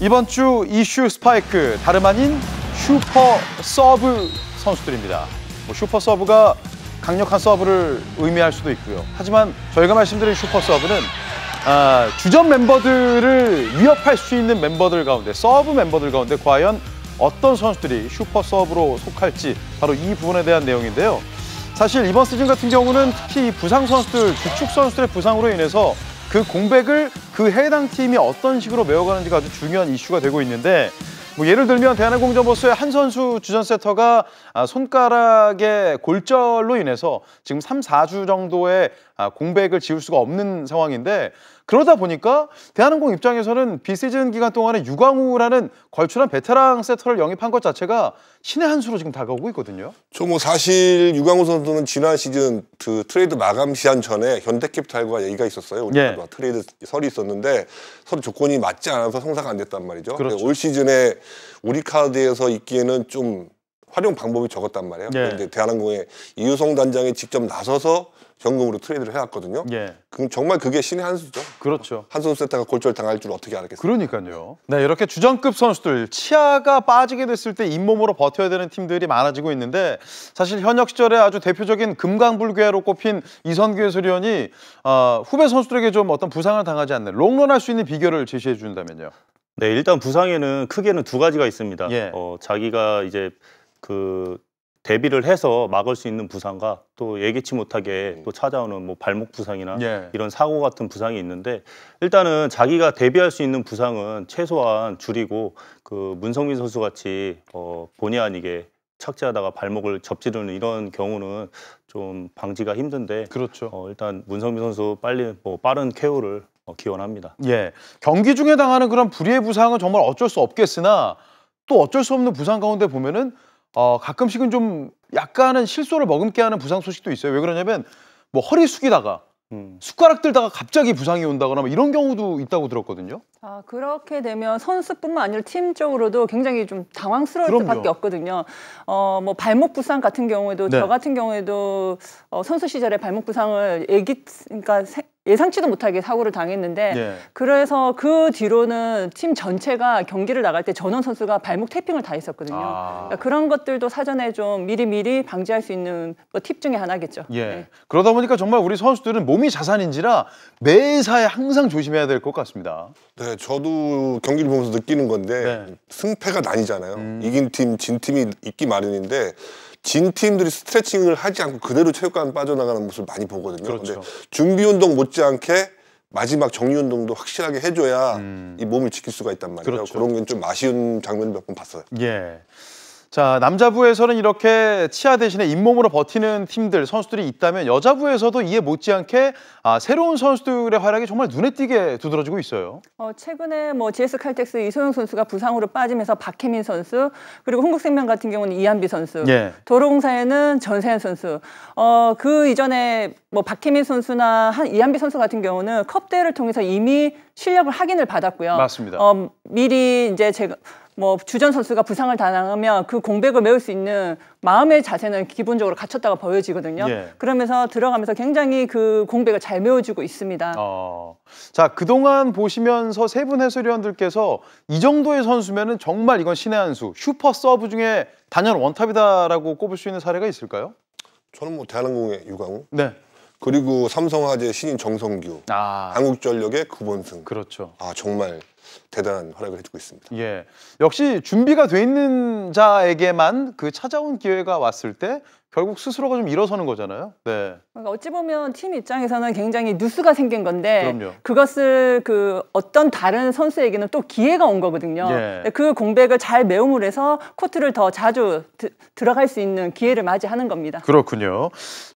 이번 주 이슈 스파이크 다름 아닌 슈퍼 서브 선수들입니다. 뭐 슈퍼 서브가 강력한 서브를 의미할 수도 있고요. 하지만 저희가 말씀드린 슈퍼 서브는 아, 주전 멤버들을 위협할 수 있는 멤버들 가운데 서브 멤버들 가운데 과연 어떤 선수들이 슈퍼 서브로 속할지 바로 이 부분에 대한 내용인데요. 사실 이번 시즌 같은 경우는 특히 부상 선수들, 주축 선수들의 부상으로 인해서 그 공백을 그 해당 팀이 어떤 식으로 메워가는지가 아주 중요한 이슈가 되고 있는데 뭐 예를 들면 대한항공점버스의 한 선수 주전 세터가 아, 손가락의 골절로 인해서 지금 3, 4주 정도의 아, 공백을 지울 수가 없는 상황인데 그러다 보니까 대한항공 입장에서는 비시즌 기간 동안에 유광우라는 걸출한 베테랑 세터를 영입한 것 자체가 신의 한 수로 지금 다가오고 있거든요. 저 뭐 사실 유광우 선수는 지난 시즌 그 트레이드 마감 시한 전에 현대캐피탈과 얘기가 있었어요. 우리가 예. 트레이드 설이 있었는데 서로 조건이 맞지 않아서 성사가 안 됐단 말이죠. 그렇죠. 예, 올 시즌에 우리 카드에서 있기에는 좀 활용 방법이 적었단 말이에요. 예. 그런데 대한항공의 이유성 단장이 직접 나서서 현금으로 트레이드를 해왔거든요. 예. 그럼 정말 그게 신의 한 수죠. 그렇죠. 한손 세타가 골절 당할 줄 어떻게 알겠어요. 그러니까요. 네, 이렇게 주전급 선수들 치아가 빠지게 됐을 때 잇몸으로 버텨야 되는 팀들이 많아지고 있는데 사실 현역 시절에 아주 대표적인 금강불괴로 꼽힌 이선규 해설위원이 어, 후배 선수들에게 좀 어떤 부상을 당하지 않는 롱런할 수 있는 비결을 제시해 준다면요. 네, 일단 부상에는 크게는 두 가지가 있습니다. 예. 어, 자기가 이제 그 대비를 해서 막을 수 있는 부상과 또 예기치 못하게 음. 또 찾아오는 뭐 발목 부상이나 예. 이런 사고 같은 부상이 있는데 일단은 자기가 대비할 수 있는 부상은 최소한 줄이고 그 문성민 선수 같이 어 본의 아니게 착지하다가 발목을 접지르는 이런 경우는 좀 방지가 힘든데 그렇죠. 어 일단 문성민 선수 빨리 뭐 빠른 케어를어 기원합니다. 예. 경기 중에 당하는 그런 불의의 부상은 정말 어쩔 수 없겠으나 또 어쩔 수 없는 부상 가운데 보면은 어, 가끔씩은 좀 약간은 실소를 머금게 하는 부상 소식도 있어요. 왜 그러냐면 뭐 허리 숙이다가 음. 숟가락 들다가 갑자기 부상이 온다거나 뭐 이런 경우도 있다고 들었거든요. 아 그렇게 되면 선수뿐만 아니라 팀쪽으로도 굉장히 좀 당황스러울 그럼요. 수밖에 없거든요. 어 뭐 발목 부상 같은 경우에도 네. 저 같은 경우에도 어, 선수 시절에 발목 부상을 애기 그러니까 예상치도 못하게 사고를 당했는데 예. 그래서 그 뒤로는 팀 전체가 경기를 나갈 때 전원 선수가 발목 테이핑을 다 했었거든요. 아. 그러니까 그런 것들도 사전에 좀 미리미리 방지할 수 있는 뭐 팁 중에 하나겠죠. 예. 네. 그러다 보니까 정말 우리 선수들은 몸이 자산인지라 매사에 항상 조심해야 될 것 같습니다. 네, 저도 경기를 보면서 느끼는 건데 네. 승패가 나뉘잖아요. 음. 이긴 팀, 진 팀이 있기 마련인데 진 팀들이 스트레칭을 하지 않고 그대로 체육관 빠져나가는 모습을 많이 보거든요. 그렇죠. 근데 준비 운동 못지않게 마지막 정리 운동도 확실하게 해줘야 음. 이 몸을 지킬 수가 있단 말이에요. 그렇죠. 그런 건 좀 아쉬운 장면도 몇번 봤어요. 예. 자 남자부에서는 이렇게 치아 대신에 잇몸으로 버티는 팀들 선수들이 있다면 여자부에서도 이에 못지않게 아, 새로운 선수들의 활약이 정말 눈에 띄게 두드러지고 있어요. 어, 최근에 뭐 GS 칼텍스 이소영 선수가 부상으로 빠지면서 박혜민 선수 그리고 흥국생명 같은 경우는 이한비 선수, 예. 도로공사에는 전세현 선수. 어, 그 이전에 뭐 박혜민 선수나 한 이한비 선수 같은 경우는 컵 대회를 통해서 이미 실력을 확인을 받았고요. 맞습니다. 어, 미리 이제 제가 뭐 주전 선수가 부상을 당하면 그 공백을 메울 수 있는 마음의 자세는 기본적으로 갖췄다고 보여지거든요. 예. 그러면서 들어가면서 굉장히 그 공백을 잘 메워주고 있습니다. 어. 자 그동안 보시면서 세 분 해설위원들께서 이 정도의 선수면은 정말 이건 신의 한 수, 슈퍼 서브 중에 단연 원탑이다라고 꼽을 수 있는 사례가 있을까요? 저는 뭐 대한항공의 유강우. 네. 그리고 삼성화재 신인 정성규, 아. 한국전력의 구본승. 그렇죠. 아 정말 대단한 활약을 해주고 있습니다. 예, 역시 준비가 돼 있는 자에게만 그 찾아온 기회가 왔을 때 결국 스스로가 좀 일어서는 거잖아요. 네. 그러니까 어찌 보면 팀 입장에서는 굉장히 뉴스가 생긴 건데 그럼요. 그것을 그 어떤 다른 선수에게는 또 기회가 온 거거든요. 예. 그 공백을 잘 메움을 해서 코트를 더 자주 드, 들어갈 수 있는 기회를 맞이하는 겁니다. 그렇군요.